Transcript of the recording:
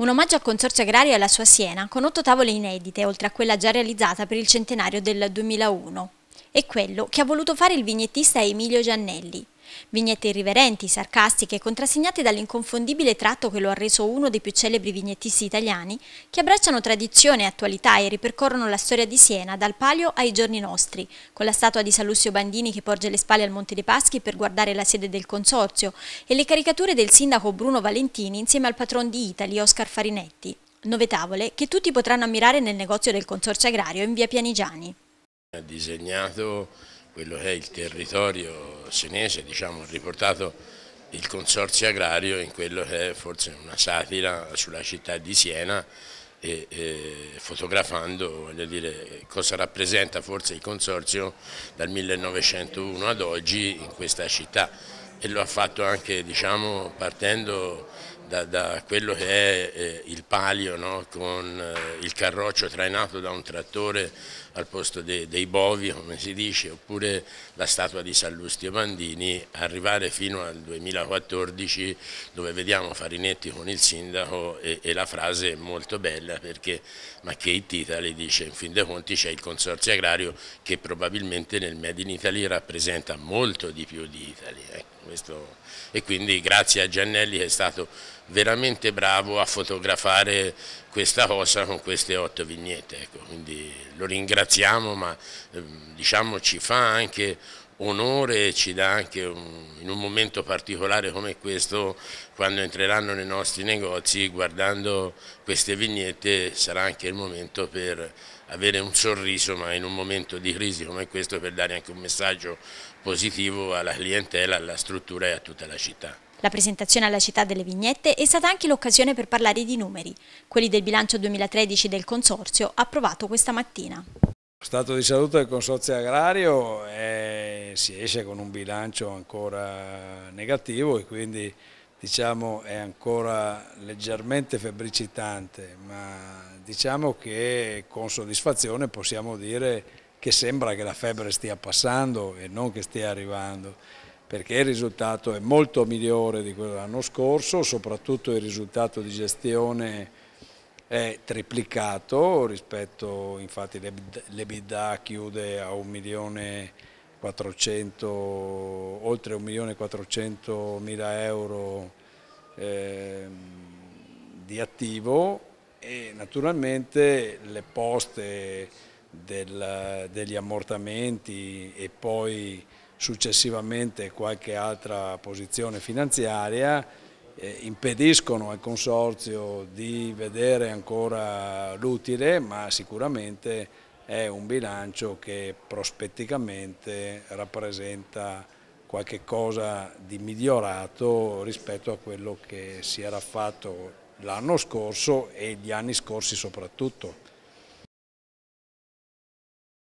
Un omaggio al Consorzio Agrario e alla sua Siena, con otto tavole inedite, oltre a quella già realizzata per il centenario del 2001. È quello che ha voluto fare il vignettista Emilio Giannelli. Vignette irriverenti, sarcastiche, contrassegnate dall'inconfondibile tratto che lo ha reso uno dei più celebri vignettisti italiani, che abbracciano tradizione e attualità e ripercorrono la storia di Siena dal palio ai giorni nostri, con la statua di Salussio Bandini che porge le spalle al Monte dei Paschi per guardare la sede del consorzio e le caricature del sindaco Bruno Valentini insieme al patron di Italy Oscar Farinetti. Nove tavole che tutti potranno ammirare nel negozio del Consorzio Agrario in via Pianigiani. Ha disegnato quello che è il territorio senese, diciamo, ha riportato il consorzio agrario in quello che è forse una satira sulla città di Siena e, e fotografando dire, cosa rappresenta forse il consorzio dal 1901 ad oggi in questa città e lo ha fatto anche diciamo, partendo da, da quello che è eh, il palio no? con eh, il carroccio trainato da un trattore al posto de, dei bovi, come si dice, oppure la statua di Sallustio Bandini, arrivare fino al 2014 dove vediamo Farinetti con il sindaco e, e la frase è molto bella perché ma che Macchei Titali dice in fin dei conti c'è il consorzio agrario che probabilmente nel Made in Italy rappresenta molto di più di Italy. Eh? Questo, e quindi grazie a Giannelli che è stato veramente bravo a fotografare questa cosa con queste otto vignette. Ecco. Quindi lo ringraziamo, ma ehm, diciamo ci fa anche onore e ci dà anche un, in un momento particolare come questo, quando entreranno nei nostri negozi, guardando queste vignette sarà anche il momento per avere un sorriso, ma in un momento di crisi come questo per dare anche un messaggio positivo alla clientela, alla struttura e a tutta la città. La presentazione alla città delle vignette è stata anche l'occasione per parlare di numeri, quelli del bilancio 2013 del Consorzio approvato questa mattina. Lo stato di salute del Consorzio Agrario è, si esce con un bilancio ancora negativo e quindi diciamo, è ancora leggermente febbricitante, ma diciamo che con soddisfazione possiamo dire che sembra che la febbre stia passando e non che stia arrivando perché il risultato è molto migliore di quello dell'anno scorso, soprattutto il risultato di gestione è triplicato rispetto, infatti l'EBITDA chiude a 1 milione 400, oltre 1 milione 400 mila euro ehm, di attivo e naturalmente le poste del, degli ammortamenti e poi successivamente qualche altra posizione finanziaria, eh, impediscono al Consorzio di vedere ancora l'utile, ma sicuramente è un bilancio che prospetticamente rappresenta qualche cosa di migliorato rispetto a quello che si era fatto l'anno scorso e gli anni scorsi soprattutto.